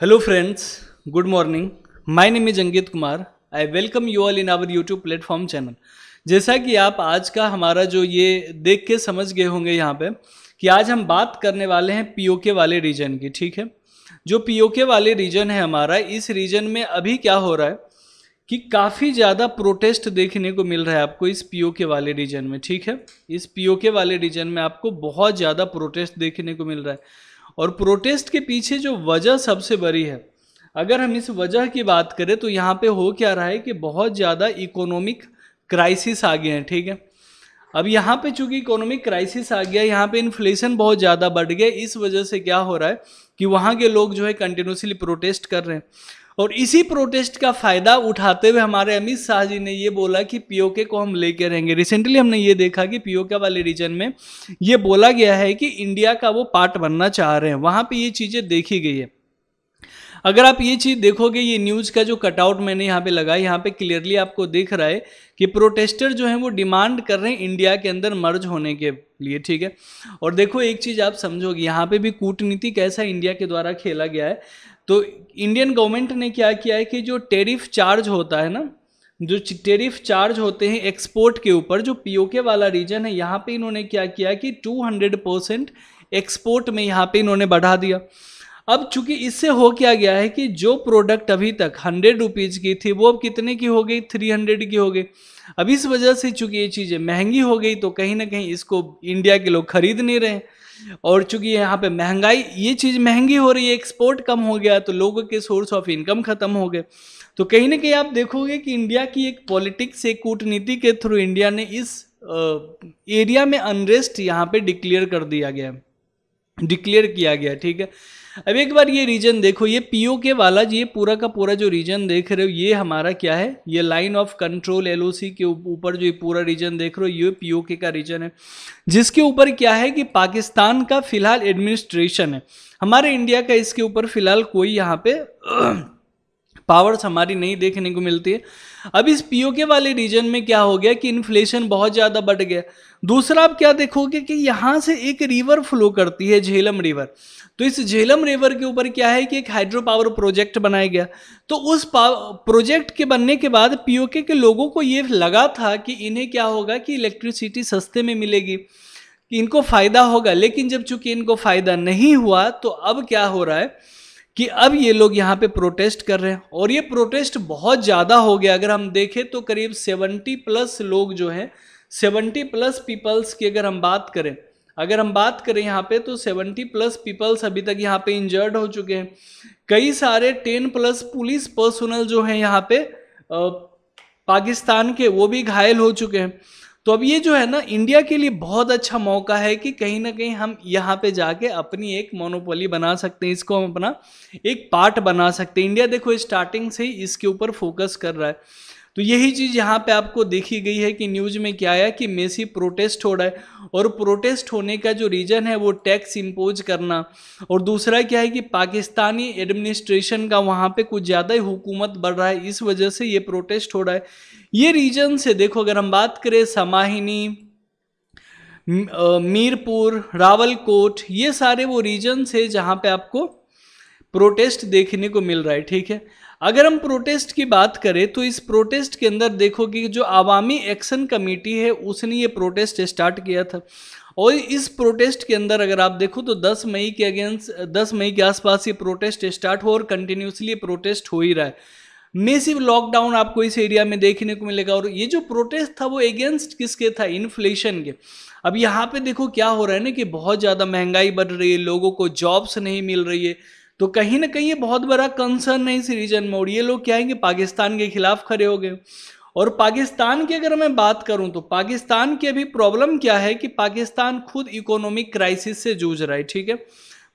hello friends good morning my name is Ankit Kumar I welcome you all in our YouTube platform channel जैसा कि आप आज का हमारा जो ये देख के समझ गए होंगे यहाँ पे कि आज हम बात करने वाले हैं पीओके वाले रीजन की ठीक है जो पीओके वाले रीजन है हमारा इस रीजन में अभी क्या हो रहा है कि काफ़ी ज़्यादा प्रोटेस्ट देखने को मिल रहा है आपको इस पीओके वाले रीजन में ठीक है इस पीओके वाले रीजन में आपको बहुत ज़्यादा प्रोटेस्ट देखने को मिल रहा है और प्रोटेस्ट के पीछे जो वजह सबसे बड़ी है अगर हम इस वजह की बात करें तो यहाँ पे हो क्या रहा है कि बहुत ज़्यादा इकोनॉमिक क्राइसिस आ गए हैं ठीक है अब यहाँ पे चूंकि इकोनॉमिक क्राइसिस आ गया यहाँ पे इन्फ्लेशन बहुत ज़्यादा बढ़ गया इस वजह से क्या हो रहा है कि वहाँ के लोग जो है कंटिन्यूसली प्रोटेस्ट कर रहे हैं और इसी प्रोटेस्ट का फायदा उठाते हुए हमारे अमित शाह जी ने ये बोला कि पीओके को हम लेके रहेंगे रिसेंटली हमने ये देखा कि पीओके वाले रीजन में ये बोला गया है कि इंडिया का वो पार्ट बनना चाह रहे हैं वहाँ पर ये चीज़ें देखी गई है अगर आप ये चीज़ देखोगे ये न्यूज़ का जो कटआउट मैंने यहाँ पे लगा यहाँ पे क्लियरली आपको दिख रहा है कि प्रोटेस्टर जो हैं वो डिमांड कर रहे हैं इंडिया के अंदर मर्ज होने के लिए ठीक है और देखो एक चीज़ आप समझोगे यहाँ पे भी कूटनीति कैसा इंडिया के द्वारा खेला गया है तो इंडियन गवर्नमेंट ने क्या किया है कि जो टेरिफ चार्ज होता है ना जो टेरिफ चार्ज होते हैं एक्सपोर्ट के ऊपर जो पीओके वाला रीजन है यहाँ पे इन्होंने क्या किया कि 200 परसेंट एक्सपोर्ट में यहाँ पे इन्होंने बढ़ा दिया अब चूंकि इससे हो क्या गया है कि जो प्रोडक्ट अभी तक हंड्रेड रुपीज़ की थी वो अब कितने की हो गई थ्री हंड्रेड की हो गई अब इस वजह से चूंकि ये चीज़ें महंगी हो गई तो कहीं ना कहीं इसको इंडिया के लोग खरीद नहीं रहे और चूंकि यहाँ पे महंगाई ये चीज़ महंगी हो रही है एक्सपोर्ट कम हो गया तो लोगों के सोर्स ऑफ इनकम ख़त्म हो गए तो कहीं ना कहीं आप देखोगे कि इंडिया की एक पॉलिटिक्स एक कूटनीति के थ्रू इंडिया ने इस एरिया में अनरेस्ट यहाँ पे डिक्लेयर कर दिया गया डिक्लेयर किया गया ठीक है अब एक बार ये रीजन देखो ये पीओके वाला जी ये पूरा का पूरा जो रीजन देख रहे हो ये हमारा क्या है ये लाइन ऑफ कंट्रोल एलओसी के ऊपर जो ये पूरा रीजन देख रहे हो ये पीओके का रीजन है जिसके ऊपर क्या है कि पाकिस्तान का फिलहाल एडमिनिस्ट्रेशन है हमारे इंडिया का इसके ऊपर फिलहाल कोई यहाँ पे पावर्स हमारी नहीं देखने को मिलती है अब इस पीओके वाले रीजन में क्या हो गया कि इन्फ्लेशन बहुत ज़्यादा बढ़ गया दूसरा आप क्या देखोगे कि यहाँ से एक रिवर फ्लो करती है झेलम रिवर तो इस झेलम रिवर के ऊपर क्या है कि एक हाइड्रो पावर प्रोजेक्ट बनाया गया तो उस प्रोजेक्ट के बनने के बाद पीओके के लोगों को ये लगा था कि इन्हें क्या होगा कि इलेक्ट्रिसिटी सस्ते में मिलेगी इनको फ़ायदा होगा लेकिन जब चूंकि इनको फ़ायदा नहीं हुआ तो अब क्या हो रहा है कि अब ये लोग यहाँ पे प्रोटेस्ट कर रहे हैं और ये प्रोटेस्ट बहुत ज़्यादा हो गया अगर हम देखें तो करीब 70 प्लस लोग जो हैं 70 प्लस पीपल्स की अगर हम बात करें अगर हम बात करें यहाँ पे तो 70 प्लस पीपल्स अभी तक यहाँ पे इंजर्ड हो चुके हैं कई सारे टेन प्लस पुलिस पर्सनल जो हैं यहाँ पे पाकिस्तान के वो भी घायल हो चुके हैं तो अब ये जो है ना इंडिया के लिए बहुत अच्छा मौका है कि कहीं ना कहीं हम यहाँ पे जाके अपनी एक मोनोपोली बना सकते हैं इसको हम अपना एक पार्ट बना सकते हैं इंडिया देखो स्टार्टिंग से ही इसके ऊपर फोकस कर रहा है तो यही चीज़ यहाँ पे आपको देखी गई है कि न्यूज में क्या आया कि मेसी प्रोटेस्ट हो रहा है और प्रोटेस्ट होने का जो रीज़न है वो टैक्स इम्पोज करना और दूसरा क्या है कि पाकिस्तानी एडमिनिस्ट्रेशन का वहाँ पे कुछ ज़्यादा ही हुकूमत बढ़ रहा है इस वजह से ये प्रोटेस्ट हो रहा है ये रीजन से देखो अगर हम बात करें समाहिनी मीरपुर रावलकोट ये सारे वो रीजन्स है जहाँ पे आपको प्रोटेस्ट देखने को मिल रहा है ठीक है अगर हम प्रोटेस्ट की बात करें तो इस प्रोटेस्ट के अंदर देखो कि जो आवामी एक्शन कमेटी है उसने ये प्रोटेस्ट स्टार्ट किया था और इस प्रोटेस्ट के अंदर अगर आप देखो तो 10 मई के अगेंस्ट 10 मई के आसपास ये प्रोटेस्ट स्टार्ट हो और कंटिन्यूसली प्रोटेस्ट हो ही रहा है मेसिव लॉकडाउन आपको इस एरिया में देखने को मिलेगा और ये जो प्रोटेस्ट था वो अगेंस्ट किसके था इन्फ्लेशन के अब यहाँ पे देखो क्या हो रहा है ना कि बहुत ज़्यादा महंगाई बढ़ रही है लोगों को जॉब्स नहीं मिल रही है तो कहीं ना कहीं ये बहुत बड़ा कंसर्न है इस रीजन में और ये लोग क्या है कि पाकिस्तान के खिलाफ खड़े हो गए और पाकिस्तान की अगर मैं बात करूं तो पाकिस्तान की अभी प्रॉब्लम क्या है कि पाकिस्तान खुद इकोनॉमिक क्राइसिस से जूझ रहा है ठीक है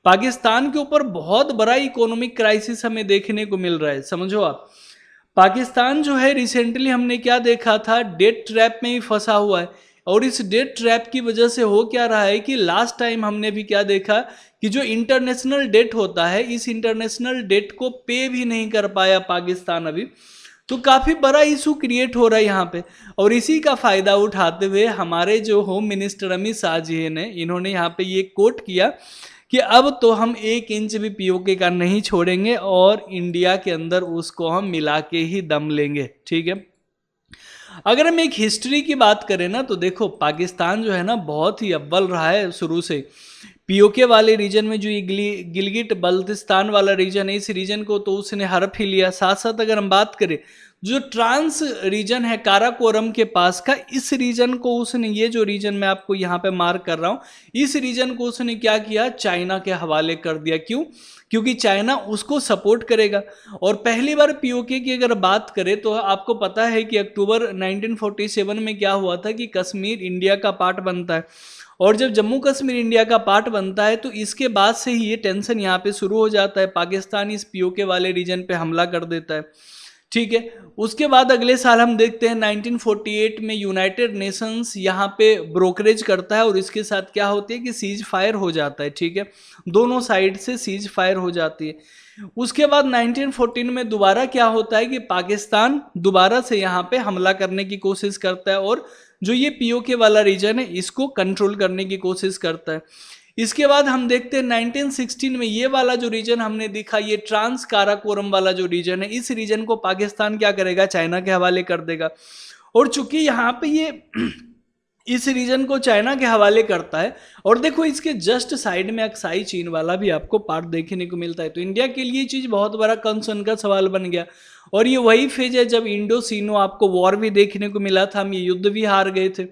पाकिस्तान के ऊपर बहुत बड़ा इकोनॉमिक क्राइसिस हमें देखने को मिल रहा है समझो आप पाकिस्तान जो है रिसेंटली हमने क्या देखा था डेट ट्रैप में ही फंसा हुआ है और इस डेट ट्रैप की वजह से हो क्या रहा है कि लास्ट टाइम हमने भी क्या देखा कि जो इंटरनेशनल डेट होता है इस इंटरनेशनल डेट को पे भी नहीं कर पाया पाकिस्तान अभी तो काफ़ी बड़ा इशू क्रिएट हो रहा है यहाँ पे और इसी का फ़ायदा उठाते हुए हमारे जो होम मिनिस्टर अमित शाह जी ने इन्होंने यहाँ पे ये कोट किया कि अब तो हम एक इंच भी पीओके का नहीं छोड़ेंगे और इंडिया के अंदर उसको हम मिला के ही दम लेंगे ठीक है अगर हम एक हिस्ट्री की बात करें ना तो देखो पाकिस्तान जो है ना बहुत ही अव्वल रहा है शुरू से पीओके वाले रीजन में जो ये गिली गिलगिट बल्तिस्तान वाला रीजन है इस रीजन को तो उसने हड़प ही लिया साथ साथ अगर हम बात करें जो ट्रांस रीजन है काराकोरम के पास का इस रीजन को उसने ये जो रीजन मैं आपको यहाँ पे मार्क कर रहा हूँ इस रीजन को उसने क्या किया चाइना के हवाले कर दिया क्यों क्योंकि चाइना उसको सपोर्ट करेगा और पहली बार पीओके की अगर बात करें तो आपको पता है कि अक्टूबर 1947 में क्या हुआ था कि कश्मीर इंडिया का पार्ट बनता है और जब जम्मू कश्मीर इंडिया का पार्ट बनता है तो इसके बाद से ही ये टेंशन यहाँ पे शुरू हो जाता है पाकिस्तान इस पी वाले रीजन पर हमला कर देता है ठीक है उसके बाद अगले साल हम देखते हैं 1948 में यूनाइटेड नेशंस यहाँ पे ब्रोकरेज करता है और इसके साथ क्या होती है कि सीज फायर हो जाता है ठीक है दोनों साइड से सीज फायर हो जाती है उसके बाद 1914 में दोबारा क्या होता है कि पाकिस्तान दोबारा से यहाँ पे हमला करने की कोशिश करता है और जो ये पीओके वाला रीजन है इसको कंट्रोल करने की कोशिश करता है इसके बाद हम देखते हैं 1916 में ये वाला जो रीजन हमने देखा ये ट्रांस काराकोरम वाला जो रीजन है इस रीजन को पाकिस्तान क्या करेगा चाइना के हवाले कर देगा और चूंकि यहाँ पे ये इस रीजन को चाइना के हवाले करता है और देखो इसके जस्ट साइड में अक्साई चीन वाला भी आपको पार्ट देखने को मिलता है तो इंडिया के लिए चीज़ बहुत बड़ा कंसर्न का सवाल बन गया और ये वही फेज है जब इंडो सीनो आपको वॉर भी देखने को मिला था हम ये युद्ध भी हार गए थे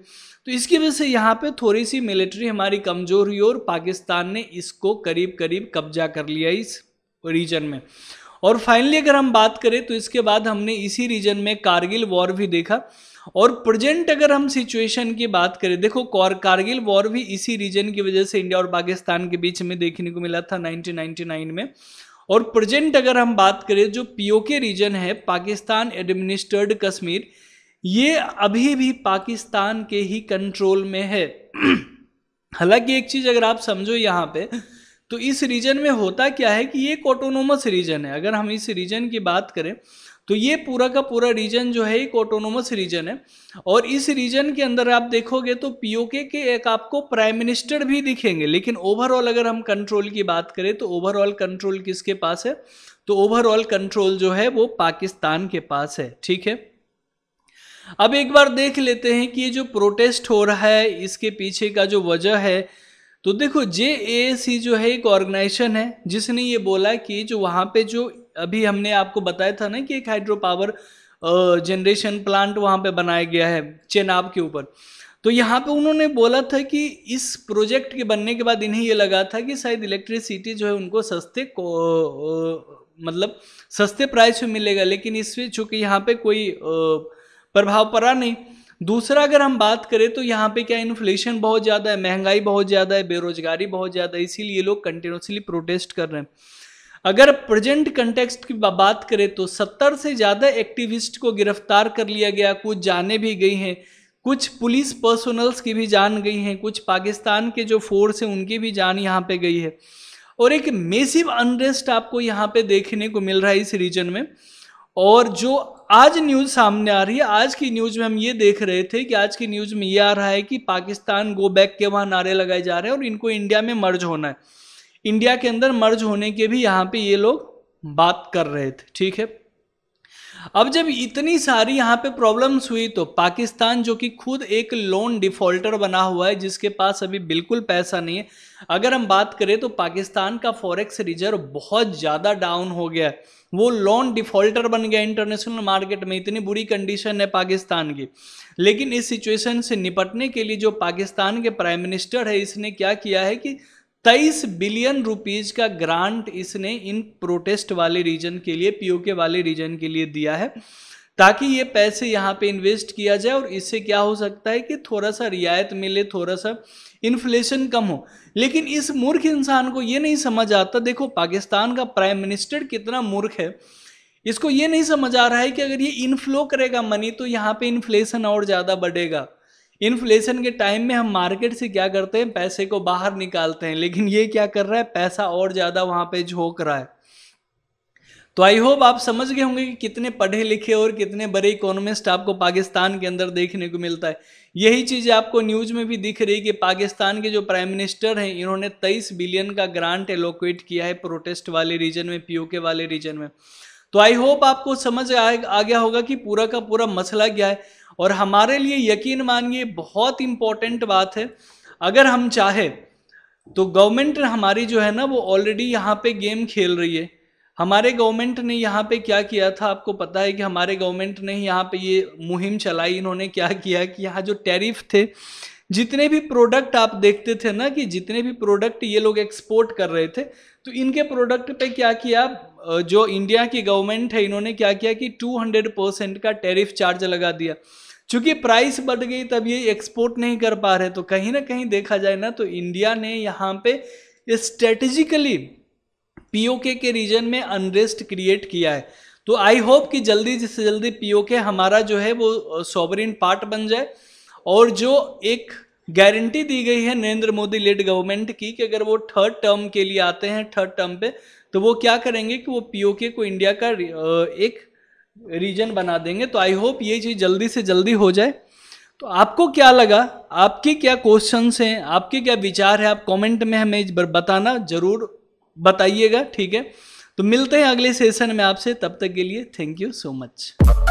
तो इसकी वजह से यहाँ पे थोड़ी सी मिलिट्री हमारी कमज़ोर हुई और पाकिस्तान ने इसको करीब करीब कब्जा कर लिया इस रीजन में और फाइनली अगर हम बात करें तो इसके बाद हमने इसी रीजन में कारगिल वॉर भी देखा और प्रेजेंट अगर हम सिचुएशन की बात करें देखो कौर कारगिल वॉर भी इसी रीजन की वजह से इंडिया और पाकिस्तान के बीच में देखने को मिला था 1999 में और प्रेजेंट अगर हम बात करें जो पीओके रीजन है पाकिस्तान एडमिनिस्टर्ड कश्मीर ये अभी भी पाकिस्तान के ही कंट्रोल में है हालांकि एक चीज अगर आप समझो यहाँ पे तो इस रीजन में होता क्या है कि एक ऑटोनोमस रीजन है अगर हम इस रीजन की बात करें तो ये पूरा का पूरा रीजन जो है एक ऑटोनोमस रीजन है और इस रीजन के अंदर आप देखोगे तो पीओके के एक आपको प्राइम मिनिस्टर भी दिखेंगे लेकिन ओवरऑल अगर हम कंट्रोल की बात करें तो ओवरऑल कंट्रोल किसके पास है तो ओवरऑल कंट्रोल जो है वो पाकिस्तान के पास है ठीक है अब एक बार देख लेते हैं कि ये जो प्रोटेस्ट हो रहा है इसके पीछे का जो वजह है तो देखो जे जो है एक ऑर्गेनाइजेशन है जिसने ये बोला कि जो वहाँ पे जो अभी हमने आपको बताया था ना कि एक हाइड्रो पावर जनरेशन प्लांट वहाँ पे बनाया गया है चेनाब के ऊपर तो यहाँ पे उन्होंने बोला था कि इस प्रोजेक्ट के बनने के बाद इन्हें ये लगा था कि शायद इलेक्ट्रिसिटी जो है उनको सस्ते को मतलब सस्ते प्राइस में मिलेगा लेकिन इसमें चूंकि यहाँ पे कोई प्रभाव पड़ा नहीं दूसरा अगर हम बात करें तो यहाँ पे क्या इन्फ्लेशन बहुत ज़्यादा है महंगाई बहुत ज़्यादा है बेरोजगारी बहुत ज़्यादा है इसीलिए लोग कंटिन्यूसली प्रोटेस्ट कर रहे हैं अगर प्रेजेंट कंटेक्स्ट की बात करें तो सत्तर से ज़्यादा एक्टिविस्ट को गिरफ्तार कर लिया गया कुछ जाने भी गई हैं कुछ पुलिस पर्सनल्स की भी जान गई हैं कुछ पाकिस्तान के जो फोर्स हैं उनकी भी जान यहाँ पे गई है और एक मेसिव अनरेस्ट आपको यहाँ पे देखने को मिल रहा है इस रीजन में और जो आज न्यूज सामने आ रही है आज की न्यूज में हम ये देख रहे थे कि आज की न्यूज में ये आ रहा है कि पाकिस्तान गो बैक के वहां नारे लगाए जा रहे हैं और इनको इंडिया में मर्ज होना है इंडिया के अंदर मर्ज होने के भी यहाँ पे ये लोग बात कर रहे थे ठीक है अब जब इतनी सारी यहाँ पे प्रॉब्लम्स हुई तो पाकिस्तान जो कि खुद एक लोन डिफॉल्टर बना हुआ है जिसके पास अभी बिल्कुल पैसा नहीं है अगर हम बात करें तो पाकिस्तान का फॉरेक्स रिजर्व बहुत ज़्यादा डाउन हो गया है वो लोन डिफॉल्टर बन गया इंटरनेशनल मार्केट में इतनी बुरी कंडीशन है पाकिस्तान की लेकिन इस सिचुएशन से निपटने के लिए जो पाकिस्तान के प्राइम मिनिस्टर है इसने क्या किया है कि तेईस बिलियन रुपीज का ग्रांट इसने इन प्रोटेस्ट वाले रीजन के लिए पीओके वाले रीजन के लिए दिया है ताकि ये पैसे यहाँ पे इन्वेस्ट किया जाए और इससे क्या हो सकता है कि थोड़ा सा रियायत मिले थोड़ा सा इन्फ्लेशन कम हो लेकिन इस मूर्ख इंसान को ये नहीं समझ आता देखो पाकिस्तान का प्राइम मिनिस्टर कितना मूर्ख है इसको ये नहीं समझ आ रहा है कि अगर ये इनफ्लो करेगा मनी तो यहाँ पे इन्फ्लेशन और ज़्यादा बढ़ेगा इन्फ्लेशन के टाइम में हम मार्केट से क्या करते हैं पैसे को बाहर निकालते हैं लेकिन ये क्या कर रहा है पैसा और ज़्यादा वहाँ पे झोंक रहा है तो आई होप आप समझ गए होंगे कि कितने पढ़े लिखे और कितने बड़े इकोनॉमिस्ट आपको पाकिस्तान के अंदर देखने को मिलता है यही चीज़ आपको न्यूज में भी दिख रही है कि पाकिस्तान के जो प्राइम मिनिस्टर हैं इन्होंने तेईस बिलियन का ग्रांट एलोकेट किया है प्रोटेस्ट वाले रीजन में पीओके वाले रीजन में तो आई होप आपको समझ आ गया होगा कि पूरा का पूरा मसला क्या है और हमारे लिए यकीन मानिए बहुत इंपॉर्टेंट बात है अगर हम चाहे तो गवर्नमेंट हमारी जो है ना वो ऑलरेडी यहाँ पे गेम खेल रही है हमारे गवर्नमेंट ने यहाँ पे क्या किया था आपको पता है कि हमारे गवर्नमेंट ने यहाँ पे ये मुहिम चलाई इन्होंने क्या किया कि यहाँ जो टैरिफ थे जितने भी प्रोडक्ट आप देखते थे ना कि जितने भी प्रोडक्ट ये लोग एक्सपोर्ट कर रहे थे तो इनके प्रोडक्ट पे क्या किया जो इंडिया की गवर्नमेंट है इन्होंने क्या किया कि 200 परसेंट का टैरिफ चार्ज लगा दिया चूंकि प्राइस बढ़ गई तब ये एक्सपोर्ट नहीं कर पा रहे तो कहीं ना कहीं देखा जाए ना तो इंडिया ने यहाँ पे स्ट्रेटेजिकली पीओके के रीजन में अनरेस्ट क्रिएट किया है तो आई होप कि जल्दी से जल्दी पीओके हमारा जो है वो सॉबरिन पार्ट बन जाए और जो एक गारंटी दी गई है नरेंद्र मोदी लेड गवर्नमेंट की कि अगर वो थर्ड टर्म के लिए आते हैं थर्ड टर्म पे तो वो क्या करेंगे कि वो पीओके को इंडिया का एक रीजन बना देंगे तो आई होप ये चीज़ जल्दी से जल्दी हो जाए तो आपको क्या लगा आपके क्या क्वेश्चंस हैं आपके क्या विचार है आप कमेंट में हमें बताना ज़रूर बताइएगा ठीक है तो मिलते हैं अगले सेशन में आपसे तब तक के लिए थैंक यू सो मच